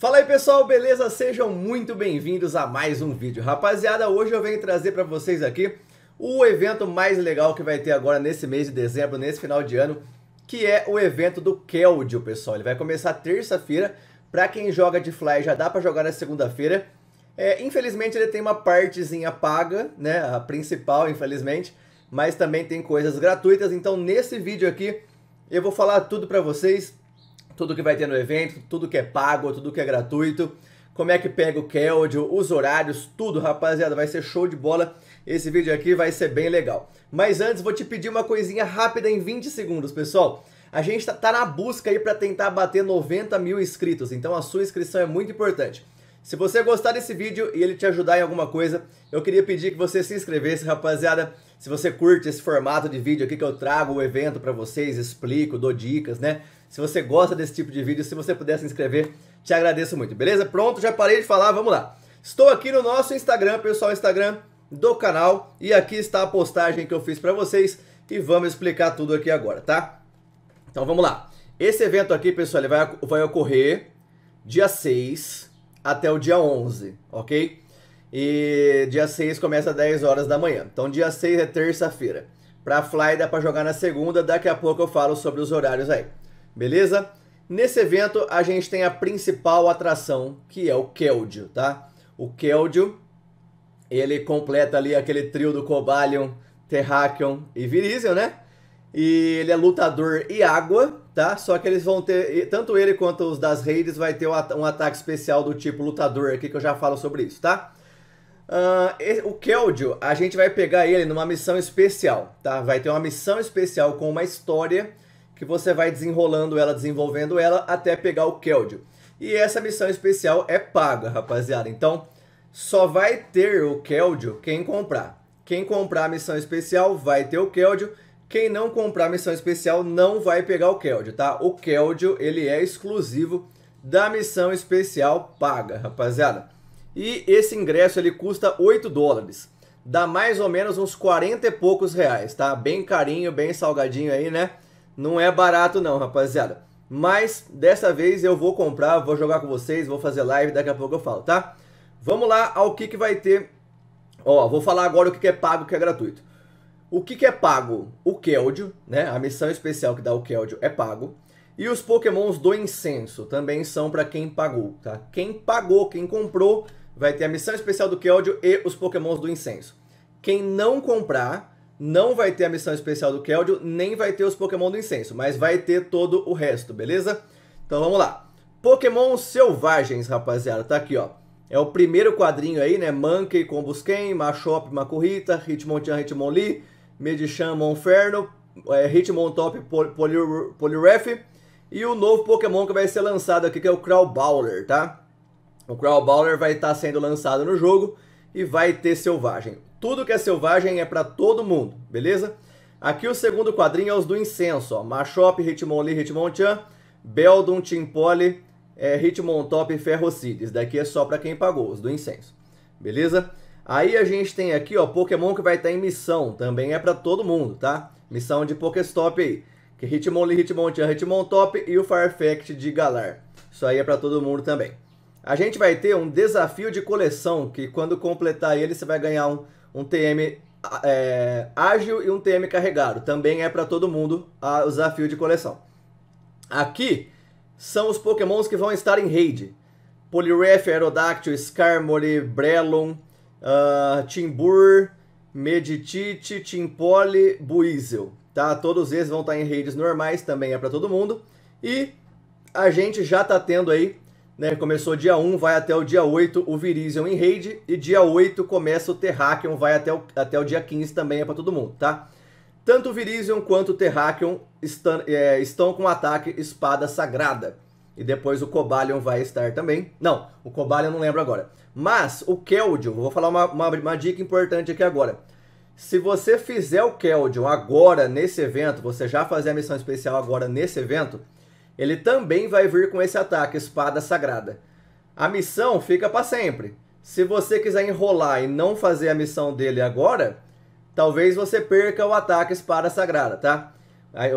Fala aí pessoal, beleza? Sejam muito bem-vindos a mais um vídeo. Rapaziada, hoje eu venho trazer para vocês aqui o evento mais legal que vai ter agora nesse mês de dezembro, nesse final de ano, que é o evento do Keldio, pessoal. Ele vai começar terça-feira, para quem joga de Fly já dá para jogar na segunda-feira. É, infelizmente ele tem uma partezinha paga, né, a principal, infelizmente, mas também tem coisas gratuitas, então nesse vídeo aqui eu vou falar tudo para vocês, tudo que vai ter no evento, tudo que é pago, tudo que é gratuito, como é que pega o Keldio, os horários, tudo, rapaziada, vai ser show de bola. Esse vídeo aqui vai ser bem legal. Mas antes, vou te pedir uma coisinha rápida em 20 segundos, pessoal. A gente está tá na busca aí para tentar bater 90 mil inscritos, então a sua inscrição é muito importante. Se você gostar desse vídeo e ele te ajudar em alguma coisa, eu queria pedir que você se inscrevesse, rapaziada. Se você curte esse formato de vídeo aqui que eu trago o evento para vocês, explico, dou dicas, né? Se você gosta desse tipo de vídeo, se você puder se inscrever, te agradeço muito, beleza? Pronto, já parei de falar, vamos lá. Estou aqui no nosso Instagram, pessoal, Instagram do canal, e aqui está a postagem que eu fiz para vocês e vamos explicar tudo aqui agora, tá? Então vamos lá. Esse evento aqui, pessoal, ele vai, vai ocorrer dia 6 até o dia 11, ok? E dia 6 começa às 10 horas da manhã. Então dia 6 é terça-feira. Pra Fly dá pra jogar na segunda, daqui a pouco eu falo sobre os horários aí. Beleza? Nesse evento a gente tem a principal atração, que é o Keldio, tá? O Keldio, ele completa ali aquele trio do Cobalion, Terrakion e Virizion, né? E ele é lutador e água, tá? Só que eles vão ter, tanto ele quanto os das redes vai ter um ataque especial do tipo lutador aqui, que eu já falo sobre isso, tá? Uh, o Keldio, a gente vai pegar ele numa missão especial, tá? Vai ter uma missão especial com uma história que você vai desenrolando ela, desenvolvendo ela até pegar o Keldio. E essa missão especial é paga, rapaziada. Então, só vai ter o Keldio quem comprar. Quem comprar a missão especial vai ter o Keldio. Quem não comprar a missão especial não vai pegar o Keldio, tá? O Keldio, ele é exclusivo da missão especial paga, rapaziada. E esse ingresso ele custa 8 dólares. Dá mais ou menos uns 40 e poucos reais, tá? Bem carinho, bem salgadinho aí, né? Não é barato não, rapaziada. Mas dessa vez eu vou comprar, vou jogar com vocês, vou fazer live, daqui a pouco eu falo, tá? Vamos lá ao que, que vai ter. Ó, vou falar agora o que, que é pago o que é gratuito. O que, que é pago? O Keldio, né? A missão especial que dá o Keldio é pago. E os pokémons do incenso também são para quem pagou, tá? Quem pagou, quem comprou, vai ter a missão especial do Keldeo e os pokémons do incenso. Quem não comprar não vai ter a missão especial do Keldeo, nem vai ter os pokémon do incenso, mas vai ter todo o resto, beleza? Então vamos lá. Pokémon selvagens, rapaziada, tá aqui, ó. É o primeiro quadrinho aí, né? Mankey Combusken Machop, Makuhita, Hitmonchan, Hitmonlee, Medicham Monferno, é, Hitmontop, Pol Poliref e o novo Pokémon que vai ser lançado aqui, que é o Crowbowler, tá? O Crow Bowler vai estar tá sendo lançado no jogo e vai ter selvagem. Tudo que é selvagem é para todo mundo, beleza? Aqui o segundo quadrinho é os do incenso, ó. Machop, Hitmonlee, Hitmonchan, Beldum, Timpole, é, Hitmontop e Ferrocid. daqui é só para quem pagou, os do incenso. Beleza? Aí a gente tem aqui, ó, Pokémon que vai estar tá em missão. Também é para todo mundo, tá? Missão de Pokéstop aí. Que Hitmonlee, Hitmonchan, Hitmontop e o Farfetch de Galar. Isso aí é para todo mundo também. A gente vai ter um desafio de coleção, que quando completar ele, você vai ganhar um, um TM é, ágil e um TM carregado. Também é para todo mundo a, o desafio de coleção. Aqui são os pokémons que vão estar em raid. Poliwrath, Aerodactyl, Skarmory, Brelon, uh, Timbur, Meditite, Timpole, Buizel. Tá? Todos eles vão estar em raids normais, também é para todo mundo. E a gente já está tendo aí né? Começou dia 1, vai até o dia 8 o Virizion em raid. E dia 8 começa o Terrakion, vai até o, até o dia 15 também, é para todo mundo, tá? Tanto o Virizion quanto o Terrakion estão, é, estão com ataque Espada Sagrada. E depois o Cobalion vai estar também. Não, o Cobalion não lembro agora. Mas o Keldion, vou falar uma, uma, uma, dica importante aqui agora. Se você fizer o Keldion agora nesse evento, você já fazer a missão especial agora nesse evento, ele também vai vir com esse ataque, Espada Sagrada. A missão fica para sempre. Se você quiser enrolar e não fazer a missão dele agora, talvez você perca o ataque Espada Sagrada, tá?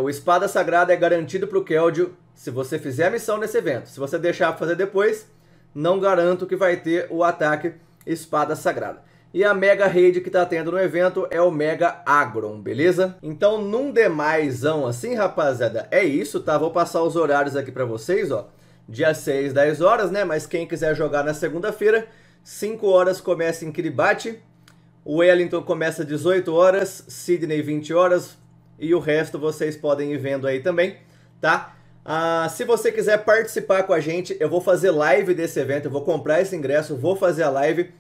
O Espada Sagrada é garantido para o Keldio se você fizer a missão nesse evento. Se você deixar pra fazer depois, não garanto que vai ter o ataque Espada Sagrada. E a mega rede que tá tendo no evento é o Mega Agron, beleza? Então, num demaisão assim, rapaziada, é isso, tá? Vou passar os horários aqui pra vocês, ó. Dia 6, 10 horas, né? Mas quem quiser jogar na segunda-feira, 5 horas começa em Kiribati. O Wellington começa 18 horas, Sydney 20 horas. E o resto vocês podem ir vendo aí também, tá? Ah, se você quiser participar com a gente, eu vou fazer live desse evento, eu vou comprar esse ingresso, vou fazer a live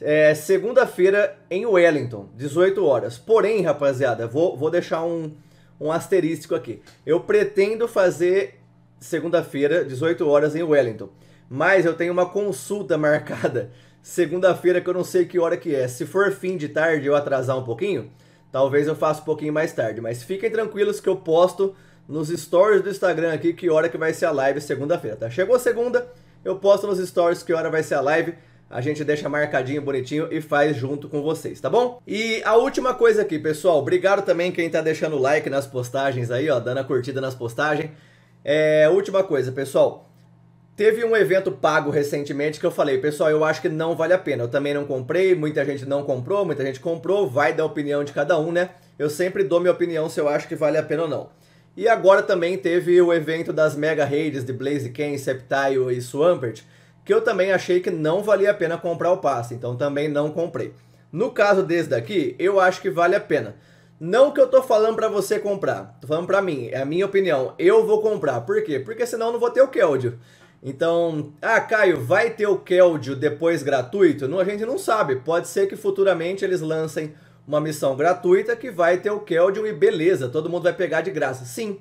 é, Segunda-feira em Wellington, 18 horas. Porém, rapaziada, vou, vou deixar um, um asterístico aqui. Eu pretendo fazer segunda-feira, 18 horas em Wellington. Mas eu tenho uma consulta marcada segunda-feira que eu não sei que hora que é. Se for fim de tarde eu atrasar um pouquinho, talvez eu faça um pouquinho mais tarde. Mas fiquem tranquilos que eu posto nos stories do Instagram aqui que hora que vai ser a live segunda-feira, tá? Chegou segunda, eu posto nos stories que hora vai ser a live a gente deixa marcadinho bonitinho e faz junto com vocês, tá bom? E a última coisa aqui, pessoal, obrigado também quem tá deixando like nas postagens aí, ó, dando a curtida nas postagens. É, última coisa, pessoal, Teve um evento pago recentemente que eu falei, pessoal, eu acho que não vale a pena. Eu também não comprei, muita gente não comprou, muita gente comprou, vai da opinião de cada um, né? Eu sempre dou minha opinião se eu acho que vale a pena ou não. E agora também teve o evento das mega redes de Blaziken, Sceptile e Swampert, que eu também achei que não valia a pena comprar o passe, então também não comprei. No caso desse daqui, eu acho que vale a pena. Não que eu tô falando para você comprar, tô falando para mim, é a minha opinião. Eu vou comprar, por quê? Porque senão eu não vou ter o Keldio. Então, ah, Caio, vai ter o Keldio depois gratuito? Não, a gente não sabe. Pode ser que futuramente eles lancem uma missão gratuita que vai ter o Keldio e beleza, todo mundo vai pegar de graça. Sim.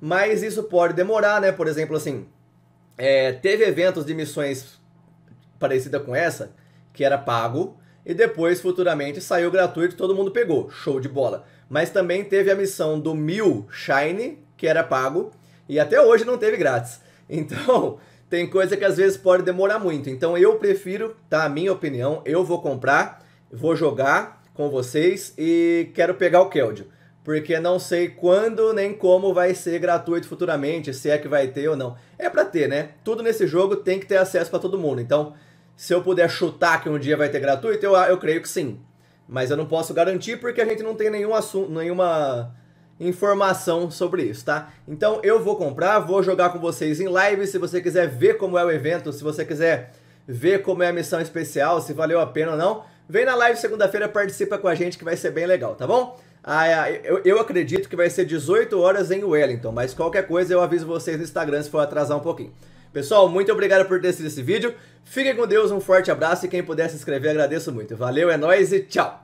Mas isso pode demorar, né? Por exemplo, assim, é, teve eventos de missões parecida com essa, que era pago, e depois futuramente saiu gratuito, e todo mundo pegou, show de bola. Mas também teve a missão do Mil Shine, que era pago, e até hoje não teve grátis. Então, tem coisa que às vezes pode demorar muito. Então eu prefiro, tá? A minha opinião, eu vou comprar, vou jogar com vocês e quero pegar o Keldio porque não sei quando nem como vai ser gratuito futuramente, se é que vai ter ou não. É para ter, né? Tudo nesse jogo tem que ter acesso para todo mundo. Então, se eu puder chutar que um dia vai ter gratuito, eu, eu creio que sim. Mas eu não posso garantir porque a gente não tem nenhum assunto, nenhuma informação sobre isso, tá? Então eu vou comprar, vou jogar com vocês em live. Se você quiser ver como é o evento, se você quiser ver como é a missão especial, se valeu a pena ou não, vem na live segunda-feira, participa com a gente que vai ser bem legal, tá bom? Ah, é, eu, eu, acredito que vai ser 18 horas em Wellington, mas qualquer coisa eu aviso vocês no Instagram se for atrasar um pouquinho. Pessoal, muito obrigado por ter assistido esse vídeo. Fiquem com Deus, um forte abraço e quem puder se inscrever agradeço muito. Valeu, é nóis e tchau!